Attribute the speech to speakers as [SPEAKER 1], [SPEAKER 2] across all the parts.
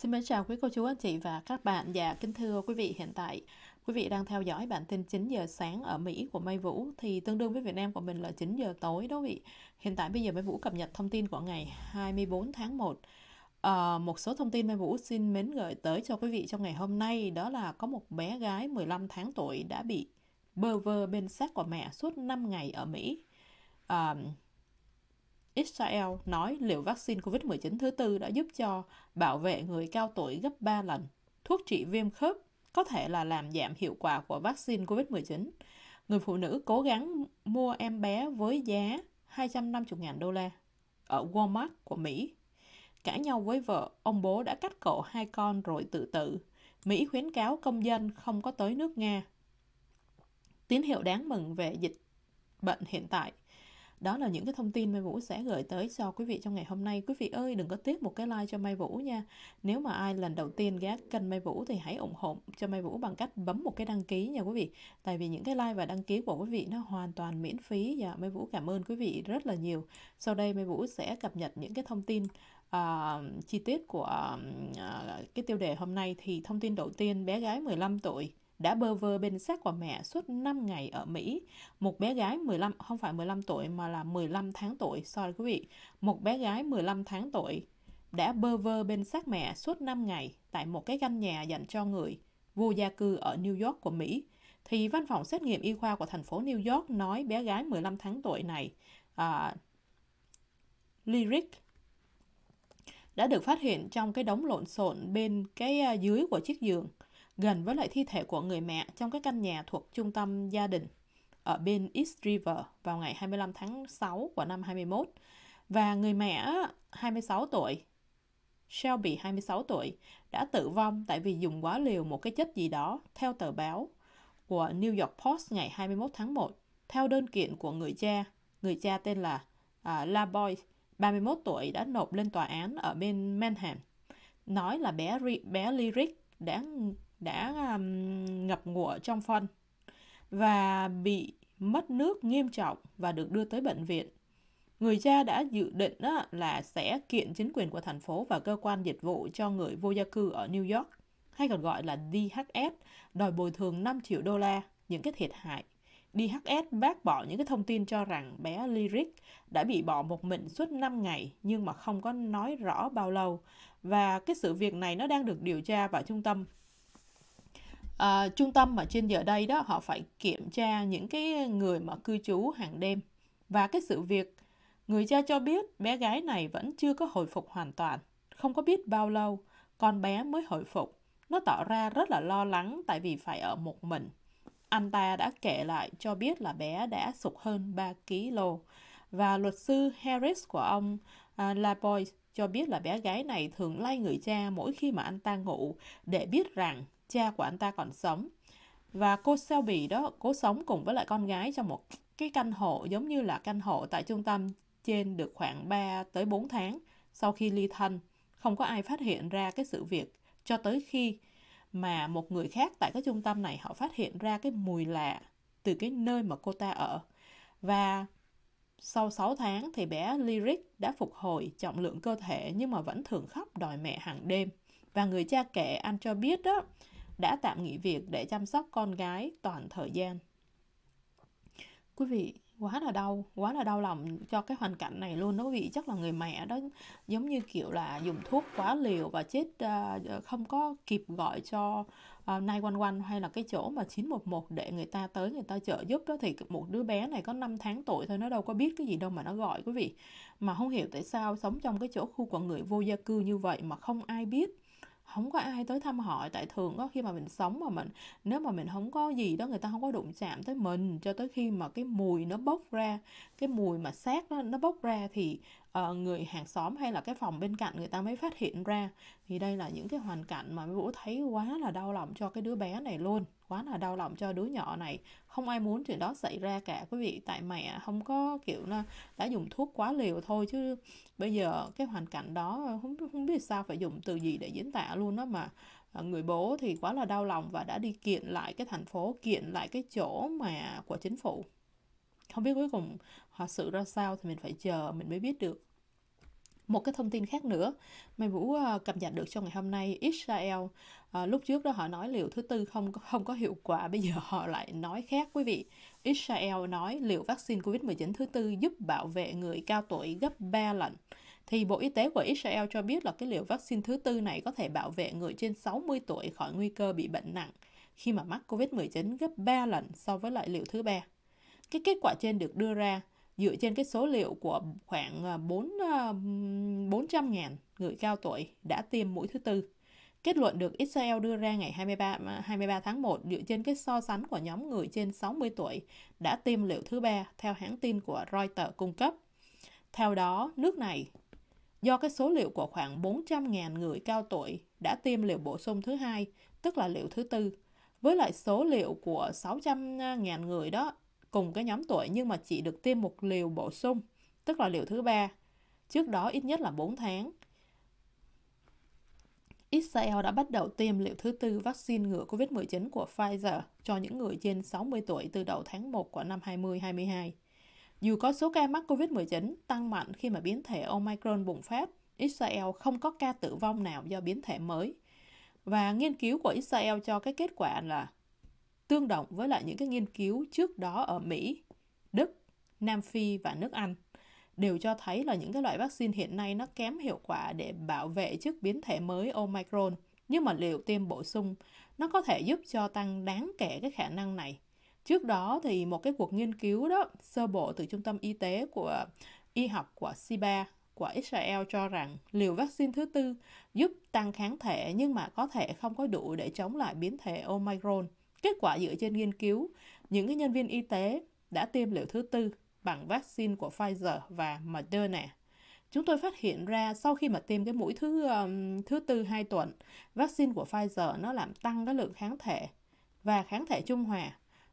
[SPEAKER 1] Xin mến chào quý cô chú anh chị và các bạn và dạ, kính thưa quý vị hiện tại quý vị đang theo dõi bản tin 9 giờ sáng ở Mỹ của Mai Vũ thì tương đương với Việt Nam của mình là 9 giờ tối đó quý vị. Hiện tại bây giờ Mai Vũ cập nhật thông tin của ngày 24 tháng 1. À, ờ, một số thông tin Mai Vũ xin mến gửi tới cho quý vị trong ngày hôm nay đó là có một bé gái 15 tháng tuổi đã bị bơ vơ bên xác của mẹ suốt 5 ngày ở Mỹ. À, Israel nói liệu vaccine COVID-19 thứ tư đã giúp cho bảo vệ người cao tuổi gấp 3 lần. Thuốc trị viêm khớp có thể là làm giảm hiệu quả của vaccine COVID-19. Người phụ nữ cố gắng mua em bé với giá 250.000 đô la ở Walmart của Mỹ. Cãi nhau với vợ, ông bố đã cắt cổ hai con rồi tự tử. Mỹ khuyến cáo công dân không có tới nước Nga. Tín hiệu đáng mừng về dịch bệnh hiện tại – đó là những cái thông tin Mai Vũ sẽ gửi tới cho quý vị trong ngày hôm nay quý vị ơi đừng có tiếc một cái like cho Mai Vũ nha nếu mà ai lần đầu tiên ghé kênh Mai Vũ thì hãy ủng hộ cho Mai Vũ bằng cách bấm một cái đăng ký nha quý vị tại vì những cái like và đăng ký của quý vị nó hoàn toàn miễn phí và Mai Vũ cảm ơn quý vị rất là nhiều sau đây Mai Vũ sẽ cập nhật những cái thông tin uh, chi tiết của uh, cái tiêu đề hôm nay thì thông tin đầu tiên bé gái 15 tuổi đã bơ vơ bên xác của mẹ suốt 5 ngày ở Mỹ. Một bé gái 15, không phải 15 tuổi mà là 15 tháng tuổi, sorry quý vị. Một bé gái 15 tháng tuổi đã bơ vơ bên xác mẹ suốt 5 ngày tại một cái căn nhà dành cho người vô gia cư ở New York của Mỹ. Thì văn phòng xét nghiệm y khoa của thành phố New York nói bé gái 15 tháng tuổi này, à, Lyric, đã được phát hiện trong cái đống lộn xộn bên cái à, dưới của chiếc giường gần với lại thi thể của người mẹ trong cái căn nhà thuộc trung tâm gia đình ở bên East River vào ngày 25 tháng 6 của năm 21. Và người mẹ 26 tuổi, Shelby 26 tuổi, đã tử vong tại vì dùng quá liều một cái chất gì đó theo tờ báo của New York Post ngày 21 tháng 1 theo đơn kiện của người cha. Người cha tên là uh, LaBoy, 31 tuổi đã nộp lên tòa án ở bên Manhattan nói là bé bé Lyric đã đã um, ngập ngụa trong phân và bị mất nước nghiêm trọng và được đưa tới bệnh viện. Người cha đã dự định là sẽ kiện chính quyền của thành phố và cơ quan dịch vụ cho người vô gia cư ở New York, hay còn gọi là DHS, đòi bồi thường 5 triệu đô la những cái thiệt hại. DHS bác bỏ những cái thông tin cho rằng bé Lyric đã bị bỏ một mình suốt 5 ngày nhưng mà không có nói rõ bao lâu và cái sự việc này nó đang được điều tra vào trung tâm à, trung tâm mà trên giờ đây đó họ phải kiểm tra những cái người mà cư trú hàng đêm và cái sự việc người cha cho biết bé gái này vẫn chưa có hồi phục hoàn toàn không có biết bao lâu con bé mới hồi phục nó tỏ ra rất là lo lắng tại vì phải ở một mình anh ta đã kể lại cho biết là bé đã sụt hơn 3 kg và luật sư Harris của ông uh, Laboy cho biết là bé gái này thường lay người cha mỗi khi mà anh ta ngủ để biết rằng cha của anh ta còn sống và cô Selby đó cố sống cùng với lại con gái trong một cái căn hộ giống như là căn hộ tại trung tâm trên được khoảng 3 tới 4 tháng sau khi ly thân. Không có ai phát hiện ra cái sự việc cho tới khi mà một người khác tại cái trung tâm này họ phát hiện ra cái mùi lạ từ cái nơi mà cô ta ở. Và sau 6 tháng thì bé Lyric đã phục hồi trọng lượng cơ thể nhưng mà vẫn thường khóc đòi mẹ hàng đêm. Và người cha kể anh cho biết đó đã tạm nghỉ việc để chăm sóc con gái toàn thời gian. Quý vị, quá là đau, quá là đau lòng cho cái hoàn cảnh này luôn đó quý vị. Chắc là người mẹ đó giống như kiểu là dùng thuốc quá liều và chết à, ờ, không có kịp gọi cho nay quanh quanh hay là cái chỗ mà 911 để người ta tới người ta trợ giúp đó thì một đứa bé này có 5 tháng tuổi thôi nó đâu có biết cái gì đâu mà nó gọi quý vị mà không hiểu tại sao sống trong cái chỗ khu của người vô gia cư như vậy mà không ai biết không có ai tới thăm hỏi tại thường có khi mà mình sống mà mình nếu mà mình không có gì đó người ta không có đụng chạm tới mình cho tới khi mà cái mùi nó bốc ra cái mùi mà xác nó, nó bốc ra thì uh, người hàng xóm hay là cái phòng bên cạnh người ta mới phát hiện ra thì đây là những cái hoàn cảnh mà vũ thấy quá là đau lòng cho cái đứa bé này luôn quá là đau lòng cho đứa nhỏ này không ai muốn chuyện đó xảy ra cả quý vị tại mẹ không có kiểu là đã dùng thuốc quá liều thôi chứ bây giờ cái hoàn cảnh đó không không biết sao phải dùng từ gì để diễn tả luôn đó mà à, người bố thì quá là đau lòng và đã đi kiện lại cái thành phố kiện lại cái chỗ mà của chính phủ không biết cuối cùng họ xử ra sao thì mình phải chờ mình mới biết được một cái thông tin khác nữa mà Vũ à, cập nhật được cho ngày hôm nay Israel à, lúc trước đó họ nói liều thứ tư không không có hiệu quả bây giờ họ lại nói khác quý vị Israel nói liệu vaccine COVID-19 thứ tư giúp bảo vệ người cao tuổi gấp 3 lần thì Bộ Y tế của Israel cho biết là cái liều vaccine thứ tư này có thể bảo vệ người trên 60 tuổi khỏi nguy cơ bị bệnh nặng khi mà mắc COVID-19 gấp 3 lần so với loại liều thứ ba. Cái kết quả trên được đưa ra dựa trên cái số liệu của khoảng 4 ờ, 400.000 ờ, người cao tuổi đã tiêm mũi thứ tư Kết luận được Israel đưa ra ngày 23, 23 tháng 1 dựa trên cái so sánh của nhóm người trên 60 tuổi đã tiêm liệu thứ ba theo hãng tin của Reuters cung cấp. Theo đó, nước này do cái số liệu của khoảng 400.000 người cao tuổi đã tiêm liệu bổ sung thứ hai, tức là liệu thứ tư, với lại số liệu của 600.000 người đó cùng cái nhóm tuổi nhưng mà chỉ được tiêm một liều bổ sung, tức là liều thứ ba, trước đó ít nhất là 4 tháng Israel đã bắt đầu tiêm liệu thứ tư vaccine ngừa COVID-19 của Pfizer cho những người trên 60 tuổi từ đầu tháng 1 của năm 2022. Dù có số ca mắc COVID-19 tăng mạnh khi mà biến thể Omicron bùng phát, Israel không có ca tử vong nào do biến thể mới. Và nghiên cứu của Israel cho cái kết quả là tương đồng với lại những cái nghiên cứu trước đó ở Mỹ, Đức, Nam Phi và nước Anh đều cho thấy là những cái loại vaccine hiện nay nó kém hiệu quả để bảo vệ trước biến thể mới Omicron. Nhưng mà liệu tiêm bổ sung nó có thể giúp cho tăng đáng kể cái khả năng này. Trước đó thì một cái cuộc nghiên cứu đó sơ bộ từ trung tâm y tế của y học của SIBA của Israel cho rằng liều vaccine thứ tư giúp tăng kháng thể nhưng mà có thể không có đủ để chống lại biến thể Omicron. Kết quả dựa trên nghiên cứu, những cái nhân viên y tế đã tiêm liều thứ tư bằng vaccine của Pfizer và Moderna. Chúng tôi phát hiện ra sau khi mà tiêm cái mũi thứ um, thứ tư 2 tuần, vaccine của Pfizer nó làm tăng cái lượng kháng thể và kháng thể trung hòa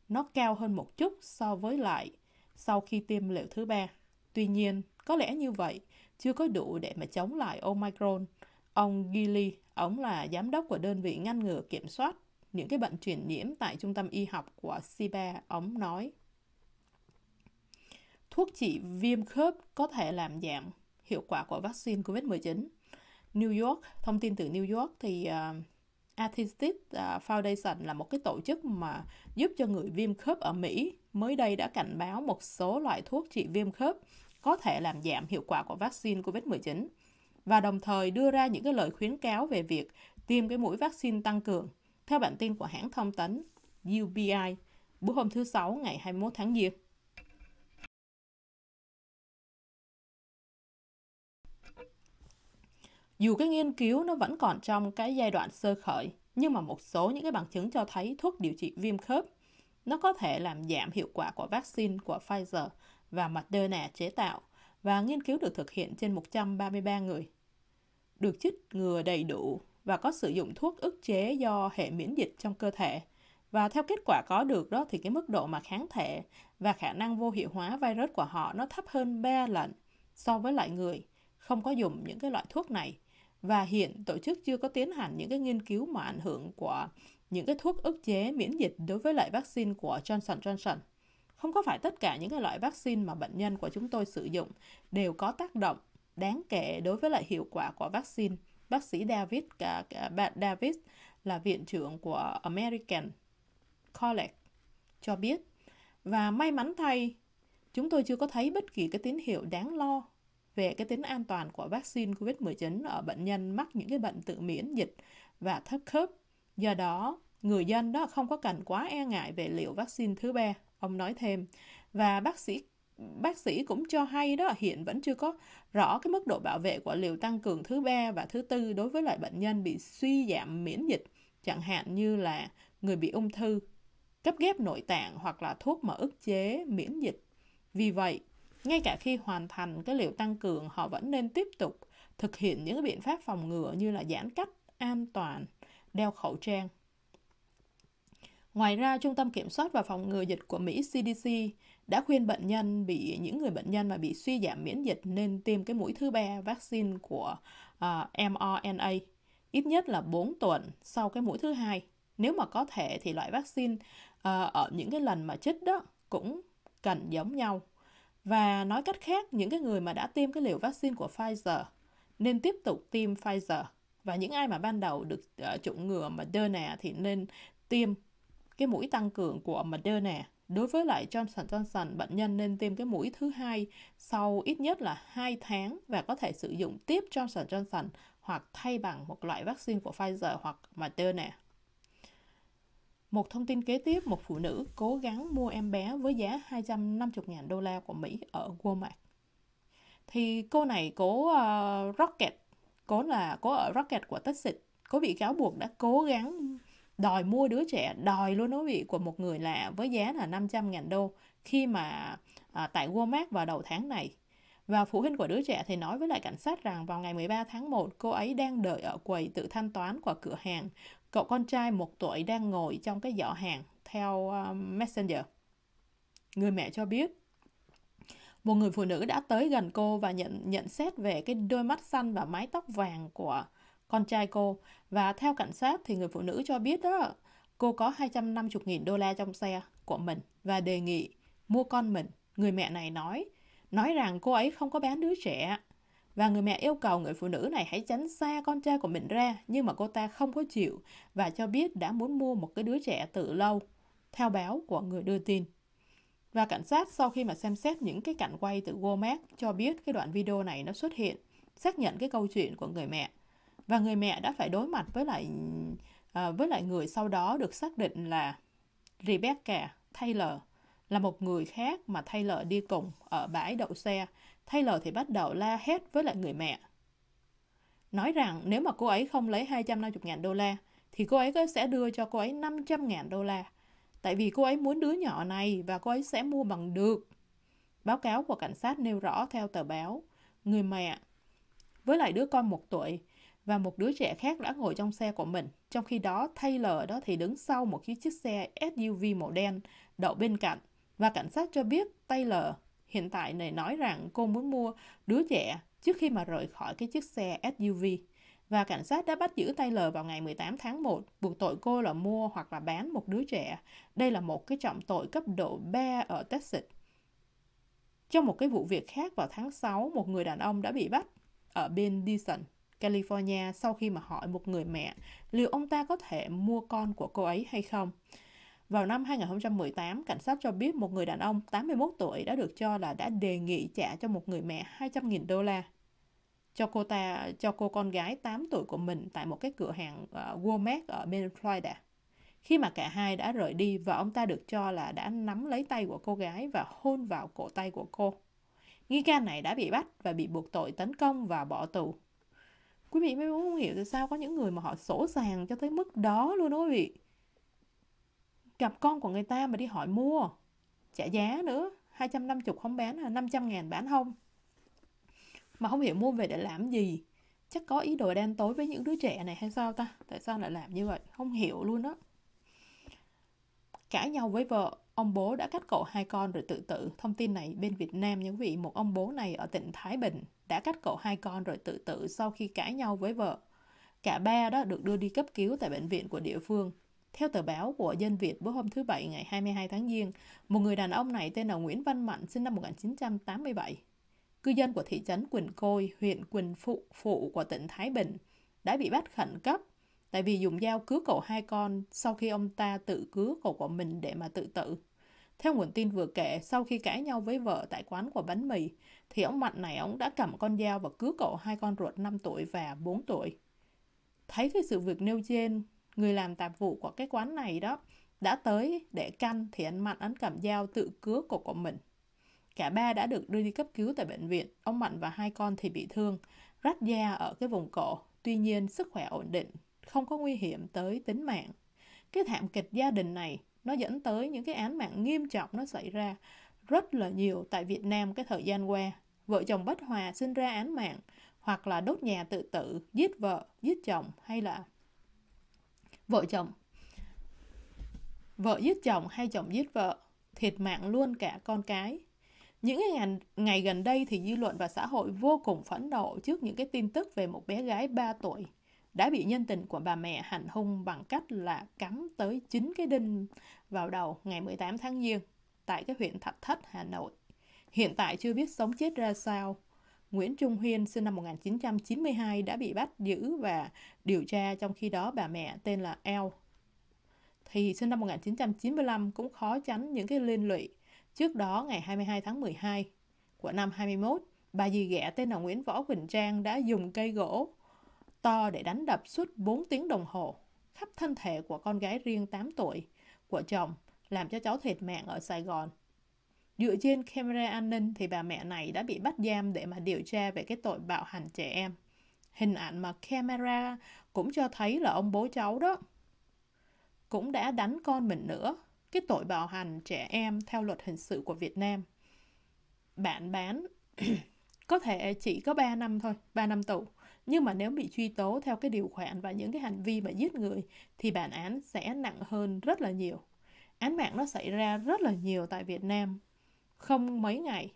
[SPEAKER 1] nó cao hơn một chút so với lại sau khi tiêm liệu thứ ba. Tuy nhiên, có lẽ như vậy chưa có đủ để mà chống lại Omicron. Ông Gilly, ông là giám đốc của đơn vị ngăn ngừa kiểm soát những cái bệnh truyền nhiễm tại trung tâm y học của Siba, ông nói thuốc trị viêm khớp có thể làm giảm hiệu quả của vaccine COVID-19. New York, thông tin từ New York thì uh, à, Artistic à, Foundation là một cái tổ chức mà giúp cho người viêm khớp ở Mỹ mới đây đã cảnh báo một số loại thuốc trị viêm khớp có thể làm giảm hiệu quả của vaccine COVID-19 và đồng thời đưa ra những cái lời khuyến cáo về việc tiêm cái mũi vaccine tăng cường. Theo bản tin của hãng thông tấn UBI, bữa hôm thứ Sáu ngày 21 tháng Giêng. Dù cái nghiên cứu nó vẫn còn trong cái giai đoạn sơ khởi, nhưng mà một số những cái bằng chứng cho thấy thuốc điều trị viêm khớp nó có thể làm giảm hiệu quả của vaccine của Pfizer và Moderna chế tạo và nghiên cứu được thực hiện trên 133 người. Được chích ngừa đầy đủ và có sử dụng thuốc ức chế do hệ miễn dịch trong cơ thể. Và theo kết quả có được đó thì cái mức độ mà kháng thể và khả năng vô hiệu hóa virus của họ nó thấp hơn 3 lần so với lại người không có dùng những cái loại thuốc này và hiện tổ chức chưa có tiến hành những cái nghiên cứu mà ảnh hưởng của những cái thuốc ức chế miễn dịch đối với loại vaccine của Johnson Johnson. Không có phải tất cả những cái loại vaccine mà bệnh nhân của chúng tôi sử dụng đều có tác động đáng kể đối với lại hiệu quả của vaccine. Bác sĩ David, cả, cả bạn David là viện trưởng của American College cho biết. Và may mắn thay, chúng tôi chưa có thấy bất kỳ cái tín hiệu đáng lo về cái tính an toàn của vaccine COVID-19 ở bệnh nhân mắc những cái bệnh tự miễn dịch và thấp khớp. Do đó, người dân đó không có cần quá e ngại về liệu vaccine thứ ba, ông nói thêm. Và bác sĩ bác sĩ cũng cho hay đó hiện vẫn chưa có rõ cái mức độ bảo vệ của liều tăng cường thứ ba và thứ tư đối với loại bệnh nhân bị suy giảm miễn dịch, chẳng hạn như là người bị ung thư, cấp ghép nội tạng hoặc là thuốc mà ức chế miễn dịch. Vì vậy, ngay cả khi hoàn thành cái liều tăng cường, họ vẫn nên tiếp tục thực hiện những biện pháp phòng ngừa như là giãn cách, an toàn, đeo khẩu trang. Ngoài ra, Trung tâm Kiểm soát và Phòng ngừa dịch của Mỹ CDC đã khuyên bệnh nhân bị những người bệnh nhân mà bị suy giảm miễn dịch nên tiêm cái mũi thứ ba vaccine của uh, mRNA ít nhất là 4 tuần sau cái mũi thứ hai. Nếu mà có thể thì loại vaccine uh, ở những cái lần mà chích đó cũng cần giống nhau và nói cách khác, những cái người mà đã tiêm cái liều vaccine của Pfizer nên tiếp tục tiêm Pfizer và những ai mà ban đầu được uh, chủng ngừa Moderna thì nên tiêm cái mũi tăng cường của Moderna. Đối với lại Johnson Johnson, bệnh nhân nên tiêm cái mũi thứ hai sau ít nhất là 2 tháng và có thể sử dụng tiếp Johnson Johnson hoặc thay bằng một loại vaccine của Pfizer hoặc Moderna. Một thông tin kế tiếp, một phụ nữ cố gắng mua em bé với giá 250.000 đô la của Mỹ ở Walmart. Thì cô này cố uh, Rocket, cố là cố ở Rocket của Texas, cố bị cáo buộc đã cố gắng đòi mua đứa trẻ, đòi luôn nó bị của một người lạ với giá là 500.000 đô khi mà uh, tại Walmart vào đầu tháng này. Và phụ huynh của đứa trẻ thì nói với lại cảnh sát rằng vào ngày 13 tháng 1, cô ấy đang đợi ở quầy tự thanh toán của cửa hàng Cậu con trai một tuổi đang ngồi trong cái giỏ hàng theo um, Messenger. Người mẹ cho biết, một người phụ nữ đã tới gần cô và nhận nhận xét về cái đôi mắt xanh và mái tóc vàng của con trai cô. Và theo cảnh sát thì người phụ nữ cho biết đó, cô có 250.000 đô la trong xe của mình và đề nghị mua con mình. Người mẹ này nói, nói rằng cô ấy không có bán đứa trẻ và người mẹ yêu cầu người phụ nữ này hãy tránh xa con trai của mình ra, nhưng mà cô ta không có chịu và cho biết đã muốn mua một cái đứa trẻ từ lâu, theo báo của người đưa tin. Và cảnh sát sau khi mà xem xét những cái cảnh quay từ Womack cho biết cái đoạn video này nó xuất hiện, xác nhận cái câu chuyện của người mẹ. Và người mẹ đã phải đối mặt với lại à, với lại người sau đó được xác định là Rebecca Taylor là một người khác mà Taylor đi cùng ở bãi đậu xe Thay Taylor thì bắt đầu la hét với lại người mẹ. Nói rằng nếu mà cô ấy không lấy 250.000 đô la, thì cô ấy sẽ đưa cho cô ấy 500.000 đô la. Tại vì cô ấy muốn đứa nhỏ này và cô ấy sẽ mua bằng được. Báo cáo của cảnh sát nêu rõ theo tờ báo, người mẹ với lại đứa con một tuổi và một đứa trẻ khác đã ngồi trong xe của mình. Trong khi đó, Taylor đó thì đứng sau một chiếc xe SUV màu đen đậu bên cạnh và cảnh sát cho biết Taylor Hiện tại này nói rằng cô muốn mua đứa trẻ trước khi mà rời khỏi cái chiếc xe SUV. Và cảnh sát đã bắt giữ Taylor vào ngày 18 tháng 1, buộc tội cô là mua hoặc là bán một đứa trẻ. Đây là một cái trọng tội cấp độ B ở Texas. Trong một cái vụ việc khác vào tháng 6, một người đàn ông đã bị bắt ở bên Dixon, California sau khi mà hỏi một người mẹ liệu ông ta có thể mua con của cô ấy hay không. Vào năm 2018, cảnh sát cho biết một người đàn ông 81 tuổi đã được cho là đã đề nghị trả cho một người mẹ 200.000 đô la cho cô ta cho cô con gái 8 tuổi của mình tại một cái cửa hàng uh, Walmart ở bên Florida. Khi mà cả hai đã rời đi và ông ta được cho là đã nắm lấy tay của cô gái và hôn vào cổ tay của cô. Nghi can này đã bị bắt và bị buộc tội tấn công và bỏ tù. Quý vị mới muốn hiểu tại sao có những người mà họ sổ sàng cho tới mức đó luôn đó quý vị gặp con của người ta mà đi hỏi mua trả giá nữa 250 không bán là 500 ngàn bán không mà không hiểu mua về để làm gì chắc có ý đồ đen tối với những đứa trẻ này hay sao ta tại sao lại làm như vậy không hiểu luôn đó cãi nhau với vợ ông bố đã cắt cổ hai con rồi tự tử thông tin này bên Việt Nam những vị một ông bố này ở tỉnh Thái Bình đã cắt cổ hai con rồi tự tử sau khi cãi nhau với vợ cả ba đó được đưa đi cấp cứu tại bệnh viện của địa phương theo tờ báo của Dân Việt bữa hôm thứ Bảy ngày 22 tháng Giêng, một người đàn ông này tên là Nguyễn Văn Mạnh sinh năm 1987. Cư dân của thị trấn Quỳnh Côi, huyện Quỳnh Phụ, phụ của tỉnh Thái Bình đã bị bắt khẩn cấp tại vì dùng dao cứa cổ hai con sau khi ông ta tự cứa cổ của mình để mà tự tử. Theo nguồn tin vừa kể, sau khi cãi nhau với vợ tại quán của bánh mì, thì ông Mạnh này ông đã cầm con dao và cứa cổ hai con ruột 5 tuổi và 4 tuổi. Thấy cái sự việc nêu trên, người làm tạp vụ của cái quán này đó đã tới để canh thì anh Mạnh anh cầm dao tự cứa cổ của mình. Cả ba đã được đưa đi cấp cứu tại bệnh viện, ông Mạnh và hai con thì bị thương, rách da ở cái vùng cổ, tuy nhiên sức khỏe ổn định, không có nguy hiểm tới tính mạng. Cái thảm kịch gia đình này nó dẫn tới những cái án mạng nghiêm trọng nó xảy ra rất là nhiều tại Việt Nam cái thời gian qua. Vợ chồng bất hòa sinh ra án mạng, hoặc là đốt nhà tự tử, giết vợ, giết chồng hay là vợ chồng vợ giết chồng hay chồng giết vợ thiệt mạng luôn cả con cái những ngày, ngày gần đây thì dư luận và xã hội vô cùng phẫn nộ trước những cái tin tức về một bé gái 3 tuổi đã bị nhân tình của bà mẹ hành hung bằng cách là cắm tới 9 cái đinh vào đầu ngày 18 tháng Giêng tại cái huyện Thạch Thất, Hà Nội. Hiện tại chưa biết sống chết ra sao, Nguyễn Trung Huyên sinh năm 1992 đã bị bắt giữ và điều tra trong khi đó bà mẹ tên là El thì sinh năm 1995 cũng khó tránh những cái liên lụy. Trước đó ngày 22 tháng 12 của năm 21, bà dì ghẻ tên là Nguyễn Võ Quỳnh Trang đã dùng cây gỗ to để đánh đập suốt 4 tiếng đồng hồ khắp thân thể của con gái riêng 8 tuổi của chồng làm cho cháu thiệt mạng ở Sài Gòn Dựa trên camera an ninh thì bà mẹ này đã bị bắt giam để mà điều tra về cái tội bạo hành trẻ em. Hình ảnh mà camera cũng cho thấy là ông bố cháu đó cũng đã đánh con mình nữa, cái tội bạo hành trẻ em theo luật hình sự của Việt Nam. Bạn bán có thể chỉ có 3 năm thôi, 3 năm tù. Nhưng mà nếu bị truy tố theo cái điều khoản và những cái hành vi mà giết người thì bản án sẽ nặng hơn rất là nhiều. Án mạng nó xảy ra rất là nhiều tại Việt Nam không mấy ngày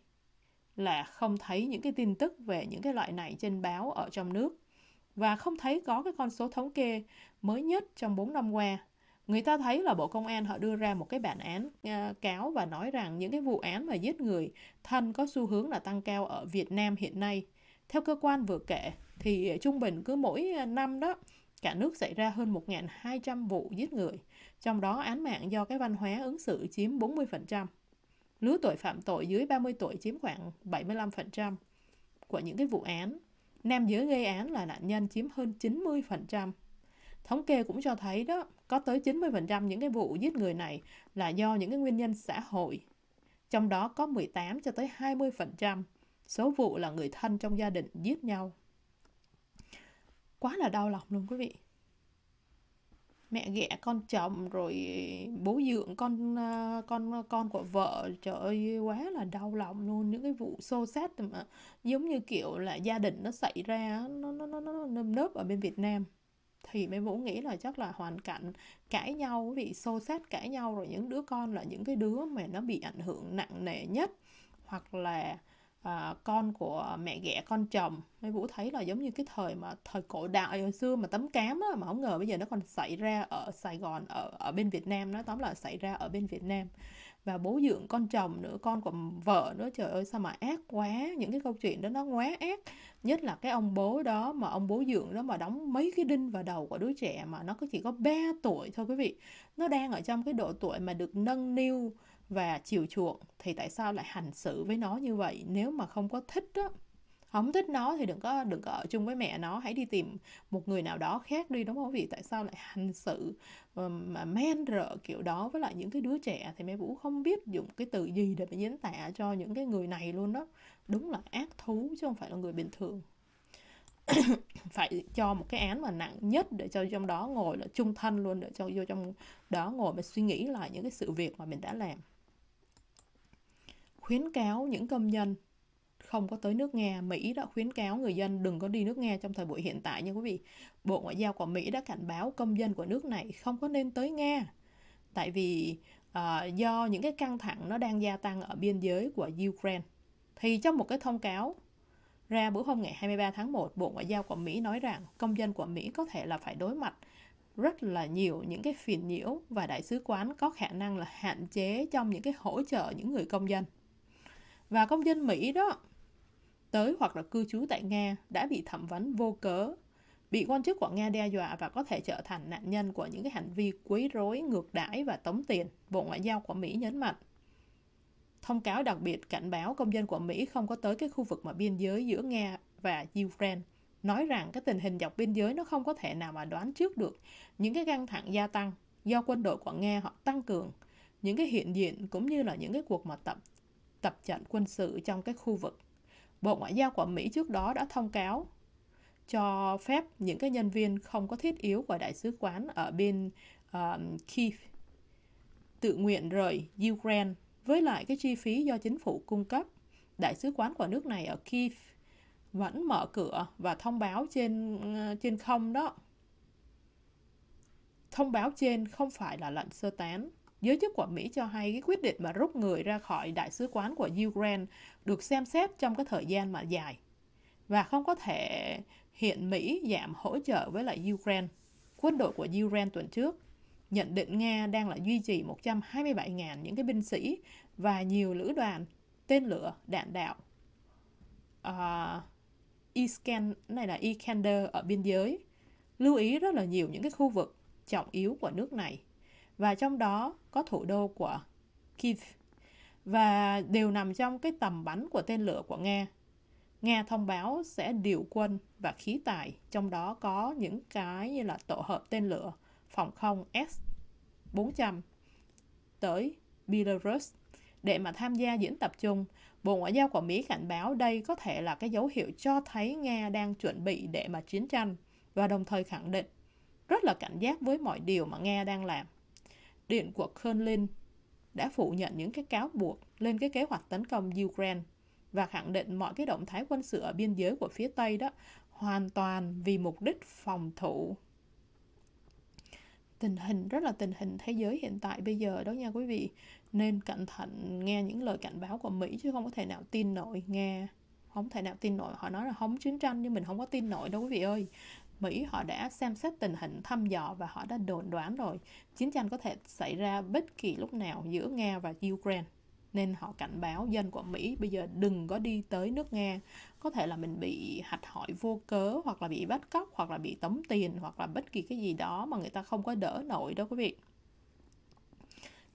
[SPEAKER 1] là không thấy những cái tin tức về những cái loại này trên báo ở trong nước và không thấy có cái con số thống kê mới nhất trong 4 năm qua. Người ta thấy là Bộ Công an họ đưa ra một cái bản án uh, cáo và nói rằng những cái vụ án mà giết người thân có xu hướng là tăng cao ở Việt Nam hiện nay. Theo cơ quan vừa kể thì trung bình cứ mỗi năm đó cả nước xảy ra hơn 1.200 vụ giết người, trong đó án mạng do cái văn hóa ứng xử chiếm 40% lứa tuổi phạm tội dưới 30 tuổi chiếm khoảng 75% của những cái vụ án. Nam giới gây án là nạn nhân chiếm hơn 90%. Thống kê cũng cho thấy đó, có tới 90% những cái vụ giết người này là do những cái nguyên nhân xã hội. Trong đó có 18 cho tới 20% số vụ là người thân trong gia đình giết nhau. Quá là đau lòng luôn quý vị mẹ ghẻ con chồng rồi bố dưỡng con à, con à, con của vợ trời ơi quá là đau lòng luôn những cái vụ xô xát mà giống như kiểu là gia đình nó xảy ra nó nó nó nó nơm nớp ở bên Việt Nam thì mấy vũ nghĩ là chắc là hoàn cảnh cãi nhau bị xô xát cãi nhau rồi những đứa con là những cái đứa mà nó bị ảnh hưởng nặng nề nhất hoặc là à, con của mẹ ghẻ con chồng mấy vũ thấy là giống như cái thời mà thời cổ đại à, hồi xưa mà tấm cám á, mà không ngờ bây giờ nó còn xảy ra ở sài gòn ở ở bên việt nam nó tóm là xảy ra ở bên việt nam và bố dưỡng con chồng nữa con của vợ nữa trời ơi sao mà ác quá những cái câu chuyện đó nó quá ác nhất là cái ông bố đó mà ông bố dưỡng đó mà đóng mấy cái đinh vào đầu của đứa trẻ mà nó có chỉ có 3 tuổi thôi quý vị nó đang ở trong cái độ tuổi mà được nâng niu và chiều chuộng thì tại sao lại hành xử với nó như vậy nếu mà không có thích á không thích nó thì đừng có đừng có ở chung với mẹ nó hãy đi tìm một người nào đó khác đi đúng không vì tại sao lại hành xử mà men rợ kiểu đó với lại những cái đứa trẻ thì mẹ vũ không biết dùng cái từ gì để mà diễn tả cho những cái người này luôn đó đúng là ác thú chứ không phải là người bình thường phải cho một cái án mà nặng nhất để cho trong đó ngồi là trung thân luôn để cho vô trong đó ngồi mà suy nghĩ lại những cái sự việc mà mình đã làm khuyến cáo những công nhân không có tới nước Nga, Mỹ đã khuyến cáo người dân đừng có đi nước Nga trong thời buổi hiện tại nha quý vị. Bộ Ngoại giao của Mỹ đã cảnh báo công dân của nước này không có nên tới Nga. Tại vì uh, do những cái căng thẳng nó đang gia tăng ở biên giới của Ukraine. Thì trong một cái thông cáo ra bữa hôm ngày 23 tháng 1, Bộ Ngoại giao của Mỹ nói rằng công dân của Mỹ có thể là phải đối mặt rất là nhiều những cái phiền nhiễu và đại sứ quán có khả năng là hạn chế trong những cái hỗ trợ những người công dân và công dân Mỹ đó tới hoặc là cư trú tại Nga đã bị thẩm vấn vô cớ, bị quan chức của Nga đe dọa và có thể trở thành nạn nhân của những cái hành vi quấy rối, ngược đãi và tống tiền, Bộ Ngoại giao của Mỹ nhấn mạnh. Thông cáo đặc biệt cảnh báo công dân của Mỹ không có tới cái khu vực mà biên giới giữa Nga và Ukraine, nói rằng cái tình hình dọc biên giới nó không có thể nào mà đoán trước được những cái căng thẳng gia tăng do quân đội của Nga họ tăng cường, những cái hiện diện cũng như là những cái cuộc mà tập tập trận quân sự trong các khu vực. Bộ Ngoại giao của Mỹ trước đó đã thông cáo cho phép những cái nhân viên không có thiết yếu của đại sứ quán ở bên uh, Kiev tự nguyện rời Ukraine với lại cái chi phí do chính phủ cung cấp. Đại sứ quán của nước này ở Kiev vẫn mở cửa và thông báo trên ờ, trên không đó. Thông báo trên không phải là lệnh sơ tán Giới chức của Mỹ cho hay cái quyết định mà rút người ra khỏi đại sứ quán của Ukraine được xem xét trong cái thời gian mà dài và không có thể hiện Mỹ giảm hỗ trợ với lại Ukraine. Quân đội của Ukraine tuần trước nhận định Nga đang là duy trì 127.000 những cái binh sĩ và nhiều lữ đoàn tên lửa đạn đạo uh, này là Iskander ở biên giới lưu ý rất là nhiều những cái khu vực trọng yếu của nước này và trong đó có thủ đô của Kiev và đều nằm trong cái tầm bắn của tên lửa của Nga. Nga thông báo sẽ điều quân và khí tài, trong đó có những cái như là tổ hợp tên lửa phòng không S-400 tới Belarus để mà tham gia diễn tập chung. Bộ Ngoại giao của Mỹ cảnh báo đây có thể là cái dấu hiệu cho thấy Nga đang chuẩn bị để mà chiến tranh và đồng thời khẳng định rất là cảnh giác với mọi điều mà Nga đang làm. Điện của Kremlin đã phủ nhận những cái cáo buộc lên cái kế hoạch tấn công Ukraine và khẳng định mọi cái động thái quân sự ở biên giới của phía Tây đó hoàn toàn vì mục đích phòng thủ. Tình hình rất là tình hình thế giới hiện tại bây giờ đó nha quý vị. Nên cẩn thận nghe những lời cảnh báo của Mỹ chứ không có thể nào tin nổi nghe. Không thể nào tin nổi. Họ nói là không chiến tranh nhưng mình không có tin nổi đâu quý vị ơi. Mỹ họ đã xem xét tình hình, thăm dò và họ đã đồn đoán rồi chiến tranh có thể xảy ra bất kỳ lúc nào giữa Nga và Ukraine. Nên họ cảnh báo dân của Mỹ bây giờ đừng có đi tới nước Nga. Có thể là mình bị hạch hỏi vô cớ hoặc là bị bắt cóc hoặc là bị tống tiền hoặc là bất kỳ cái gì đó mà người ta không có đỡ nổi đâu quý vị.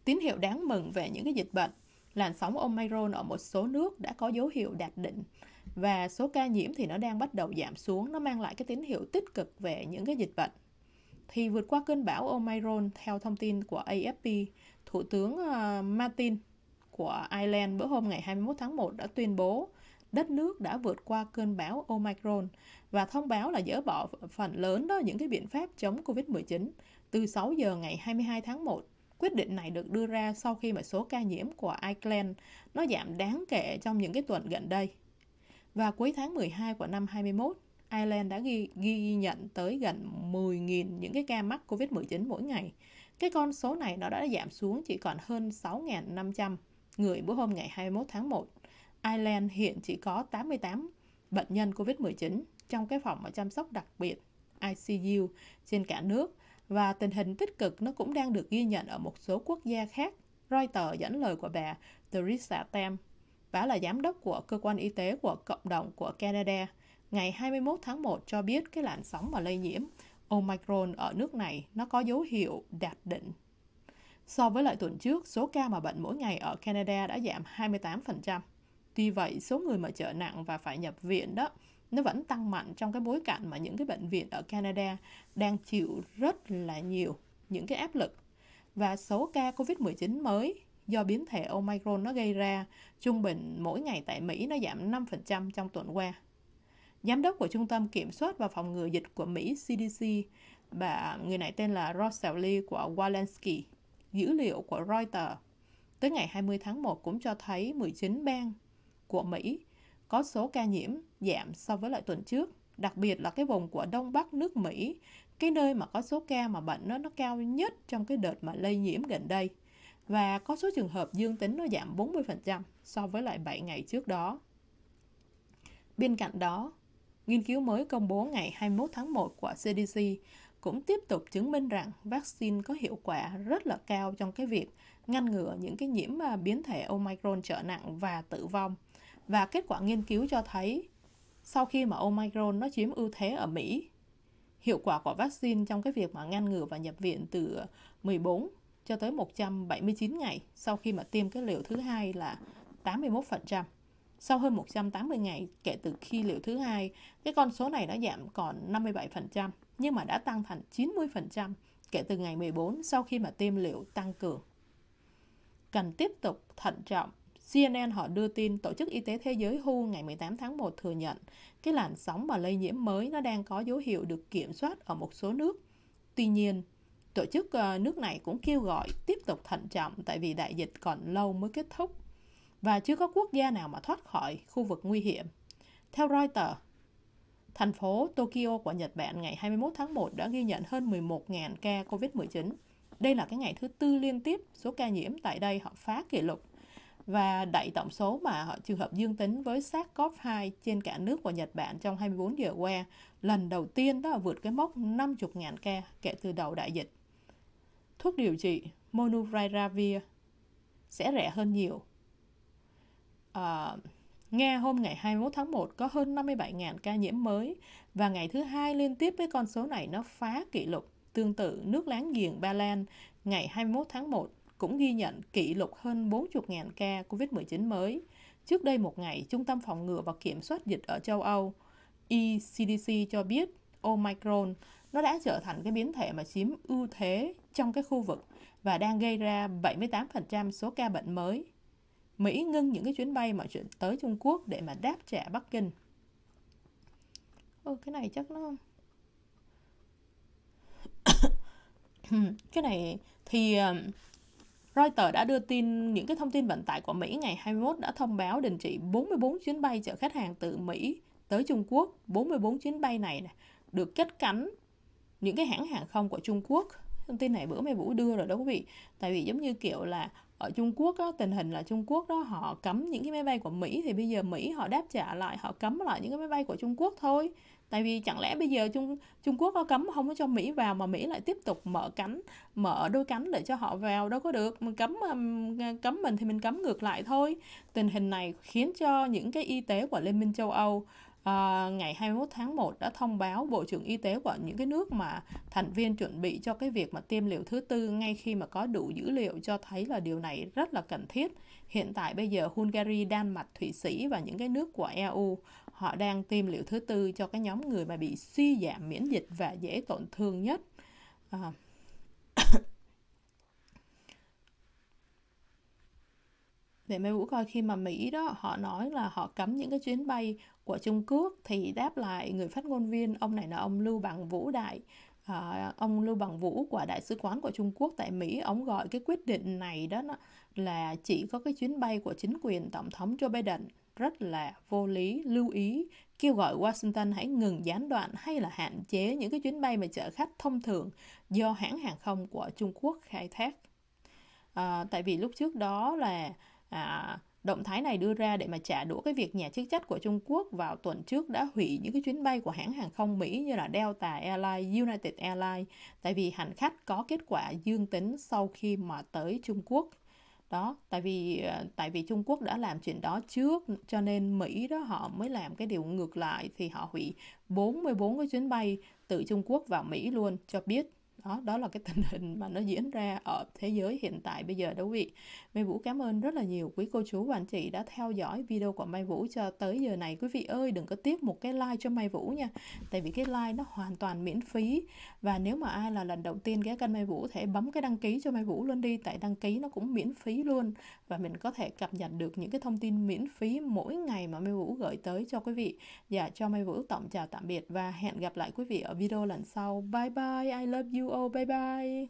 [SPEAKER 1] Tín hiệu đáng mừng về những cái dịch bệnh làn sóng Omicron ở một số nước đã có dấu hiệu đạt đỉnh và số ca nhiễm thì nó đang bắt đầu giảm xuống nó mang lại cái tín hiệu tích cực về những cái dịch bệnh thì vượt qua cơn bão Omicron theo thông tin của AFP Thủ tướng ờ, Martin của Ireland bữa hôm ngày 21 tháng 1 đã tuyên bố đất nước đã vượt qua cơn bão Omicron và thông báo là dỡ bỏ phần lớn đó những cái biện pháp chống Covid-19 từ 6 giờ ngày 22 tháng 1. Quyết định này được đưa ra sau khi mà số ca nhiễm của Ireland nó giảm đáng kể trong những cái tuần gần đây. Và cuối tháng 12 của năm 21, Ireland đã ghi, ghi nhận tới gần 10.000 những cái ca mắc COVID-19 mỗi ngày. Cái con số này nó đã giảm xuống chỉ còn hơn 6.500 người bữa hôm ngày 21 tháng 1. Ireland hiện chỉ có 88 bệnh nhân COVID-19 trong cái phòng mà chăm sóc đặc biệt ICU trên cả nước và tình hình tích cực nó cũng đang được ghi nhận ở một số quốc gia khác. Reuters dẫn lời của bà Theresa Tam, và là giám đốc của cơ quan y tế của cộng đồng của Canada, ngày 21 tháng 1 cho biết cái làn sóng mà lây nhiễm Omicron ở nước này nó có dấu hiệu đạt đỉnh. So với lại tuần trước, số ca mà bệnh mỗi ngày ở Canada đã giảm 28%. Tuy vậy, số người mà trở nặng và phải nhập viện đó nó vẫn tăng mạnh trong cái bối cảnh mà những cái bệnh viện ở Canada đang chịu rất là nhiều những cái áp lực. Và số ca COVID-19 mới do biến thể Omicron nó gây ra, trung bình mỗi ngày tại Mỹ nó giảm 5% trong tuần qua. Giám đốc của Trung tâm Kiểm soát và Phòng ngừa Dịch của Mỹ CDC, bà người này tên là Rosalie của Walensky, dữ liệu của Reuters tới ngày 20 tháng 1 cũng cho thấy 19 bang của Mỹ có số ca nhiễm giảm so với lại tuần trước, đặc biệt là cái vùng của Đông Bắc nước Mỹ, cái nơi mà có số ca mà bệnh nó, nó cao nhất trong cái đợt mà lây nhiễm gần đây – và có số trường hợp dương tính nó giảm 40% so với lại 7 ngày trước đó. Bên cạnh đó, nghiên cứu mới công bố ngày 21 tháng 1 của CDC cũng tiếp tục chứng minh rằng vaccine có hiệu quả rất là cao trong cái việc ngăn ngừa những cái nhiễm à, biến thể Omicron trở nặng và tử vong. Và kết quả nghiên cứu cho thấy sau khi mà Omicron nó chiếm ưu thế ở Mỹ, hiệu quả của vaccine trong cái việc mà ngăn ngừa và nhập viện từ 14 cho tới 179 ngày sau khi mà tiêm cái liều thứ hai là 81%. Sau hơn 180 ngày kể từ khi liều thứ hai, cái con số này đã giảm còn 57% nhưng mà đã tăng thành 90% kể từ ngày 14 sau khi mà tiêm liều tăng cường. Cần tiếp tục thận trọng CNN họ đưa tin Tổ chức Y tế Thế giới WHO ngày 18 tháng 1 thừa nhận cái làn sóng mà lây nhiễm mới nó đang có dấu hiệu được kiểm soát ở một số nước. Tuy nhiên, Tổ chức ờ, nước này cũng kêu gọi tiếp tục thận trọng tại vì đại dịch còn lâu mới kết thúc và chưa có quốc gia nào mà thoát khỏi khu vực nguy hiểm. Theo Reuters, thành phố Tokyo của Nhật Bản ngày 21 tháng 1 đã ghi nhận hơn 11.000 ca COVID-19. Đây là cái ngày thứ tư liên tiếp số ca nhiễm tại đây họ phá kỷ lục và đẩy tổng số mà họ trường hợp dương tính với SARS-CoV-2 trên cả nước của Nhật Bản trong 24 giờ qua lần đầu tiên đó là vượt cái mốc 50.000 ca kể từ đầu đại dịch thuốc điều trị Monuviravir sẽ rẻ hơn nhiều. À, Nga hôm ngày 21 tháng 1 có hơn 57.000 ca nhiễm mới và ngày thứ hai liên tiếp với con số này nó phá kỷ lục. Tương tự, nước láng giềng Ba Lan ngày 21 tháng 1 cũng ghi nhận kỷ lục hơn 40.000 ca COVID-19 mới. Trước đây một ngày, Trung tâm Phòng ngừa và Kiểm soát Dịch ở châu Âu, ECDC cho biết Omicron nó đã trở thành cái biến thể mà chiếm ưu thế trong cái khu vực và đang gây ra 78% số ca bệnh mới. Mỹ ngưng những cái chuyến bay mà chuyển tới Trung Quốc để mà đáp trả Bắc Kinh. Ừ, cái này chắc nó cái này thì um, Reuters đã đưa tin những cái thông tin vận tải của Mỹ ngày 21 đã thông báo đình chỉ 44 chuyến bay chở khách hàng từ Mỹ tới Trung Quốc. 44 chuyến bay này này được kết cánh những cái hãng hàng không của Trung Quốc thông tin này bữa mày Vũ đưa rồi đó quý vị tại vì giống như kiểu là ở Trung Quốc đó, tình hình là Trung Quốc đó họ cấm những cái máy bay của Mỹ thì bây giờ Mỹ họ đáp trả lại họ cấm lại những cái máy bay của Trung Quốc thôi tại vì chẳng lẽ bây giờ Trung Trung Quốc có cấm không có cho Mỹ vào mà Mỹ lại tiếp tục mở cánh mở đôi cánh để cho họ vào đâu có được mình cấm cấm mình thì mình cấm ngược lại thôi tình hình này khiến cho những cái y tế của Liên minh châu Âu à, ngày 21 tháng 1 đã thông báo Bộ trưởng Y tế của những cái nước mà thành viên chuẩn bị cho cái việc mà tiêm liều thứ tư ngay khi mà có đủ dữ liệu cho thấy là điều này rất là cần thiết. Hiện tại bây giờ Hungary, Đan Mạch, Thụy Sĩ và những cái nước của EU họ đang tiêm liều thứ tư cho cái nhóm người mà bị suy giảm miễn dịch và dễ tổn thương nhất. À, Vậy Mai Vũ coi khi mà Mỹ đó họ nói là họ cấm những cái chuyến bay của Trung Quốc thì đáp lại người phát ngôn viên ông này là ông Lưu Bằng Vũ Đại à, ông Lưu Bằng Vũ của đại sứ quán của Trung Quốc tại Mỹ ông gọi cái quyết định này đó là chỉ có cái chuyến bay của chính quyền tổng thống Joe Biden rất là vô lý lưu ý kêu gọi Washington hãy ngừng gián đoạn hay là hạn chế những cái chuyến bay mà chở khách thông thường do hãng hàng không của Trung Quốc khai thác. À, tại vì lúc trước đó là à, động thái này đưa ra để mà trả đũa cái việc nhà chức trách của Trung Quốc vào tuần trước đã hủy những cái chuyến bay của hãng hàng không Mỹ như là Delta Airlines, United Airlines tại vì hành khách có kết quả dương tính sau khi mà tới Trung Quốc đó tại vì ờ, tại vì Trung Quốc đã làm chuyện đó trước cho nên Mỹ đó họ mới làm cái điều ngược lại thì họ hủy 44 cái chuyến bay từ Trung Quốc vào Mỹ luôn cho biết đó đó là cái tình hình mà nó diễn ra ở thế giới hiện tại bây giờ đó quý vị Mai Vũ cảm ơn rất là nhiều quý cô chú và anh chị đã theo dõi video của Mai Vũ cho tới giờ này quý vị ơi đừng có tiếp một cái like cho Mai Vũ nha tại vì cái like nó hoàn toàn miễn phí và nếu mà ai là lần đầu tiên ghé kênh Mai Vũ thể bấm cái đăng ký cho Mai Vũ luôn đi tại đăng ký nó cũng miễn phí luôn và mình có thể cập nhật được những cái thông tin miễn phí mỗi ngày mà Mai Vũ gửi tới cho quý vị và dạ, cho Mai Vũ tổng chào tạm biệt và hẹn gặp lại quý vị ở video lần sau bye bye I love you 哦，拜拜。